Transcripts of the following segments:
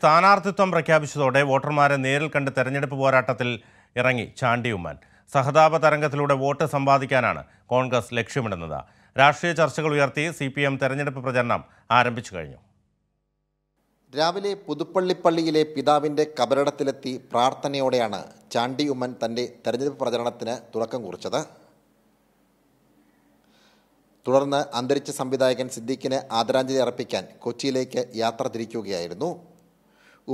സ്ഥാനാർത്ഥിത്വം പ്രഖ്യാപിച്ചതോടെ വോട്ടർമാരെ നേരിൽ കണ്ട് തെരഞ്ഞെടുപ്പ് പോരാട്ടത്തിൽ ഇറങ്ങി ചാണ്ടി ഉമ്മൻ സഹതാപ തരംഗത്തിലൂടെ വോട്ട് സമ്പാദിക്കാനാണ് കോൺഗ്രസ് ലക്ഷ്യമിടുന്നത് രാഷ്ട്രീയ ചർച്ചകൾ ഉയർത്തി സി പി എം തെരഞ്ഞെടുപ്പ് പ്രചരണം ആരംഭിച്ചു കഴിഞ്ഞു രാവിലെ പുതുപ്പള്ളിപ്പള്ളിയിലെ പിതാവിൻ്റെ കബറിടത്തിലെത്തി പ്രാർത്ഥനയോടെയാണ് ചാണ്ടി ഉമ്മൻ തൻ്റെ തെരഞ്ഞെടുപ്പ് പ്രചരണത്തിന് തുടക്കം കുറിച്ചത് തുടർന്ന് അന്തരിച്ച സംവിധായകൻ സിദ്ദീഖിന് ആദരാഞ്ജലി അർപ്പിക്കാൻ കൊച്ചിയിലേക്ക് യാത്ര തിരിക്കുകയായിരുന്നു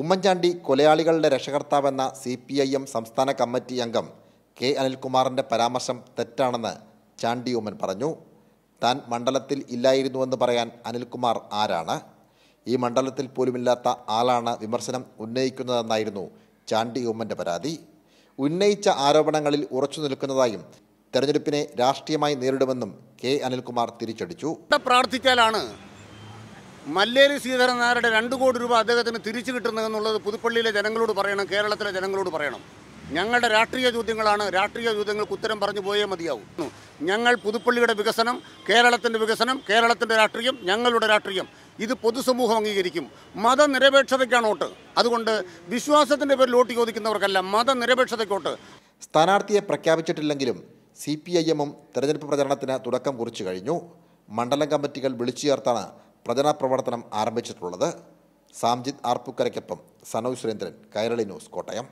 ഉമ്മൻചാണ്ടി കൊലയാളികളുടെ രക്ഷകർത്താവെന്ന സി പി ഐ എം സംസ്ഥാന കമ്മിറ്റി അംഗം കെ അനിൽകുമാറിൻ്റെ പരാമർശം തെറ്റാണെന്ന് ചാണ്ടി ഉമ്മൻ പറഞ്ഞു താൻ മണ്ഡലത്തിൽ ഇല്ലായിരുന്നുവെന്ന് പറയാൻ അനിൽകുമാർ ആരാണ് ഈ മണ്ഡലത്തിൽ പോലുമില്ലാത്ത ആളാണ് വിമർശനം ഉന്നയിക്കുന്നതെന്നായിരുന്നു ചാണ്ടി ഉമ്മൻ്റെ പരാതി ഉന്നയിച്ച ആരോപണങ്ങളിൽ ഉറച്ചു നിൽക്കുന്നതായും തെരഞ്ഞെടുപ്പിനെ രാഷ്ട്രീയമായി നേരിടുമെന്നും കെ അനിൽകുമാർ തിരിച്ചടിച്ചു പ്രാർത്ഥിച്ചാലാണ് മല്ലേരി ശ്രീധരൻ നായരുടെ രണ്ട് കോടി രൂപ അദ്ദേഹത്തിന് തിരിച്ചു കിട്ടുന്നതെന്നുള്ളത് പുതുപ്പള്ളിയിലെ ജനങ്ങളോട് പറയണം കേരളത്തിലെ ജനങ്ങളോട് പറയണം ഞങ്ങളുടെ രാഷ്ട്രീയ ചോദ്യങ്ങളാണ് രാഷ്ട്രീയ ചോദ്യങ്ങൾക്ക് ഉത്തരം പറഞ്ഞു പോയേ മതിയാവും ഞങ്ങൾ പുതുപ്പള്ളിയുടെ വികസനം കേരളത്തിൻ്റെ വികസനം കേരളത്തിൻ്റെ രാഷ്ട്രീയം ഞങ്ങളുടെ രാഷ്ട്രീയം ഇത് പൊതുസമൂഹം അംഗീകരിക്കും മതനിരപേക്ഷതയ്ക്കാണ് വോട്ട് അതുകൊണ്ട് വിശ്വാസത്തിൻ്റെ പേരിൽ വോട്ട് ചോദിക്കുന്നവർക്കല്ല മതനിരപേക്ഷതയ്ക്ക് വോട്ട് സ്ഥാനാർത്ഥിയെ പ്രഖ്യാപിച്ചിട്ടില്ലെങ്കിലും സി പി ഐ എമ്മും തെരഞ്ഞെടുപ്പ് പ്രചരണത്തിന് തുടക്കം കുറിച്ചു കഴിഞ്ഞു മണ്ഡലം കമ്മിറ്റികൾ വിളിച്ചു ചേർത്താണ് പ്രചരണ പ്രവർത്തനം ആരംഭിച്ചിട്ടുള്ളത് സാംജിത് ആർപ്പുക്കരയ്ക്കൊപ്പം സനോജ് സുരേന്ദ്രൻ കൈരളി ന്യൂസ് കോട്ടയം